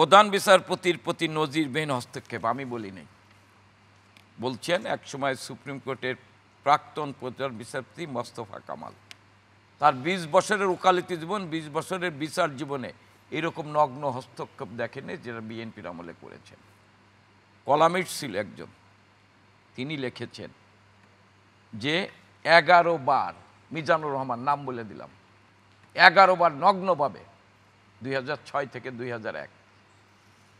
প্রধান বিচারপতির প্রতি নজির বেন হস্তক্ষেপ আমি বলি বলছেন একসময় সুপ্রিম কোর্টের প্রাক্তন প্রধান বিচারপতি মোস্তফা কামাল তার ২০ বছরের ওকালতি জীবন ২০ বছরের বিচার জীবনে এরকম নগ্ন হস্তক্ষেপ দেখেনি যেটা বিএনপির আমলে করেছেন কলামিট ছিল একজন তিনি লিখেছেন যে এগারো বার মিজানুর রহমান নাম বলে দিলাম এগারো বার নগ্নভাবে দুই থেকে দুই এক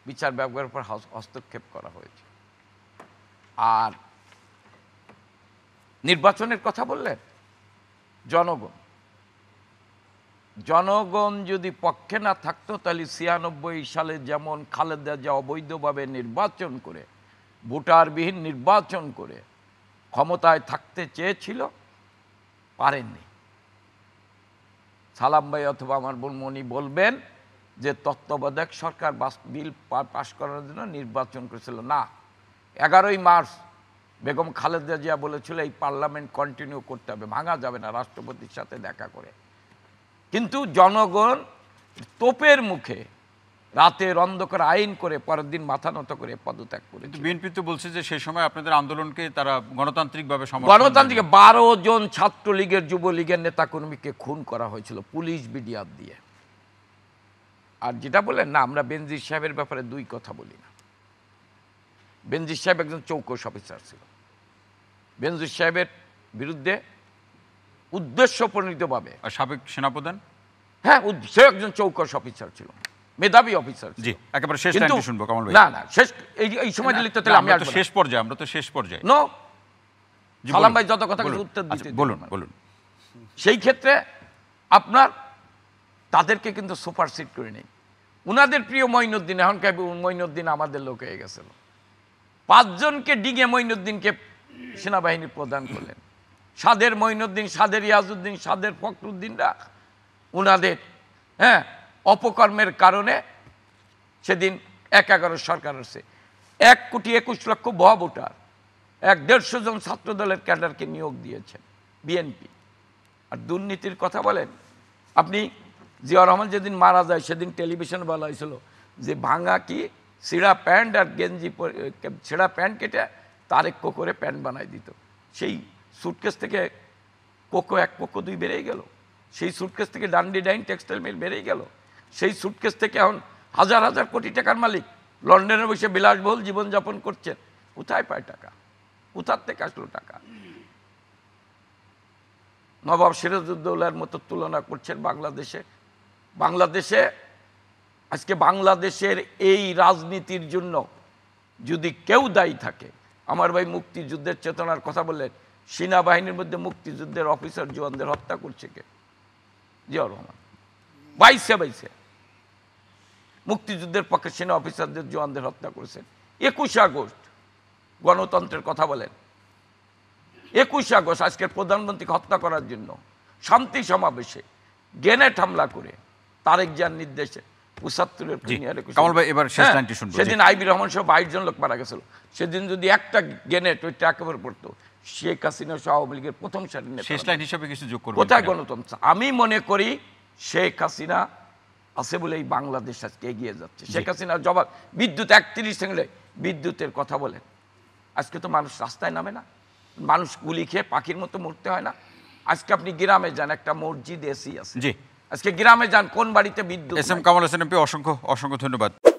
বিচার ব্যবহারের উপর হস্তক্ষেপ করা হয়েছে আর নির্বাচনের কথা বললেন জনগণ জনগণ যদি পক্ষে না থাকতো তাহলে ছিয়ানব্বই সালে যেমন খালেদা যা অবৈধভাবে নির্বাচন করে ভোটারবিহীন নির্বাচন করে ক্ষমতায় থাকতে চেয়েছিল পারেননি সালাম ভাই অথবা আমার বোনমণি বলবেন যে তত্ত্বাবধায়ক সরকার বাস বিল পাশ করার জন্য নির্বাচন করেছিল না এগারোই মার্চ বেগম খালেদা জিয়া বলেছিল এই পার্লামেন্ট কন্টিনিউ করতে হবে ভাঙা যাবে না রাষ্ট্রপতির সাথে দেখা করে কিন্তু জনগণ তোপের মুখে রাতের অন্ধকার আইন করে পরের দিন মাথা নত করে পদত্যাগ করে কিন্তু বিএনপি তো বলছে যে সে সময় আপনাদের আন্দোলনকে তারা গণতান্ত্রিকভাবে গণতান্ত্রিক বারো জন ছাত্রলীগের যুবলীগের নেতাকর্মীকে খুন করা হয়েছিল পুলিশ বিডিআর দিয়ে আর যেটা বলেন না আমরা বেনজির সাহেবের ব্যাপারে দুই কথা বলি না বেনজির সাহেব একজন চৌকস অফিসার ছিল বেনজির সাহেবের বিরুদ্ধে উদ্দেশ্য প্রণীতভাবে সাবেক সেনাপ্রধান হ্যাঁ সে একজন চৌকস অফিসার ছিল মেধাবী অফিসার জি একেবারে শেষ টাইমে শুনবো কামাল ভাই না না শেষ এই এই সময় দিলে তো তাহলে আমি তো শেষ পর্যায়ে আমরা তো শেষ পর্যায়ে নো সালাম ভাই যত কথা উত্তর আচ্ছা, দিতে বলুন বলুন সেই ক্ষেত্রে আপনার তাদেরকে কিন্তু সুপারসিড করে নেই উনাদের প্রিয় মঈনুদ্দিন এখন কাবি মঈনুদ্দিন আমাদের লোক হয়ে গেছিল পাঁচজনকে ডিঙে মঈনুদ্দিনকে সেনাবাহিনী প্রদান করলেন সাদের মঈনুদ্দিন সাদের ইয়াজুদ্দিন সাদের ফখরুদ্দিনরা উনাদের হ্যাঁ অপকর্মের কারণে সেদিন এক এগারো সরকার আছে এক কোটি একুশ লক্ষ বহ ভোটার এক দেড়শো জন ছাত্রদলের ক্যাডারকে নিয়োগ দিয়েছেন বিএনপি আর দুর্নীতির কথা বলেন আপনি জিয়া রহমান যেদিন মারা যায় সেদিন টেলিভিশন বলা হয়েছিল যে ভাঙা কি ছিঁড়া প্যান্ট আর গেঞ্জি ছেঁড়া প্যান্ট কেটে তার এক করে প্যান্ট বানাই দিত সেই সুটকেস থেকে কোকো এক কোকো দুই বেড়েই গেল সেই সুটকেস থেকে ডান্ডি ডাইন টেক্সটাইল মিল বেড়েই গেল সেই সুটকেস থেকে এখন হাজার হাজার কোটি টাকার মালিক লন্ডনে বসে বিলাসবহুল জীবনযাপন করছেন কোথায় পায় টাকা কোথার থেকে আসলো টাকা নবাব সিরাজউদ্দৌলার মতো তুলনা করছেন বাংলাদেশে বাংলাদেশে আজকে বাংলাদেশের এই রাজনীতির জন্য যদি কেউ দায়ী থাকে আমার ভাই মুক্তিযুদ্ধের চেতনার কথা বললেন সেনাবাহিনীর মধ্যে মুক্তিযুদ্ধের অফিসার জওয়ানদের হত্যা করছে কে জিয়াউর রহমান বাইশে বাইশে মুক্তিযুদ্ধের পক্ষে সেনা অফিসারদের জওয়ানদের হত্যা করেছেন একুশে আগস্ট গণতন্ত্রের কথা বলেন একুশে আগস্ট আজকের প্রধানমন্ত্রীকে হত্যা করার জন্য শান্তি সমাবেশে গ্রেনেড হামলা করে তারেক জিয়ার নির্দেশে পঁচাত্তরের হ্যাঁ, সেদিন আইবি রহমান সহ বাইশ জন লোক মারা গেছিল সেদিন যদি একটা গেনেট ওই ট্যাকের পড়তো শেখ হাসিনা সহ আওয়ামী লীগের প্রথম সারির কোথায় গণতন্ত্র আমি মনে করি শেখ হাসিনা আছে বলে এই বাংলাদেশ আজকে এগিয়ে যাচ্ছে শেখ হাসিনা জবাব বিদ্যুৎ একত্রিশ সেকেন্ডে বিদ্যুতের কথা বলে আজকে তো মানুষ রাস্তায় নামে না মানুষ গুলি খেয়ে পাখির মতো মরতে হয় না আজকে আপনি গ্রামে যান একটা মসজিদ এসি আছে আজকে গ্রামে যান কোন বাড়িতে বিদ্যুৎ S M Kamal Hossain MP অসংখ্য অসংখ্য ধন্যবাদ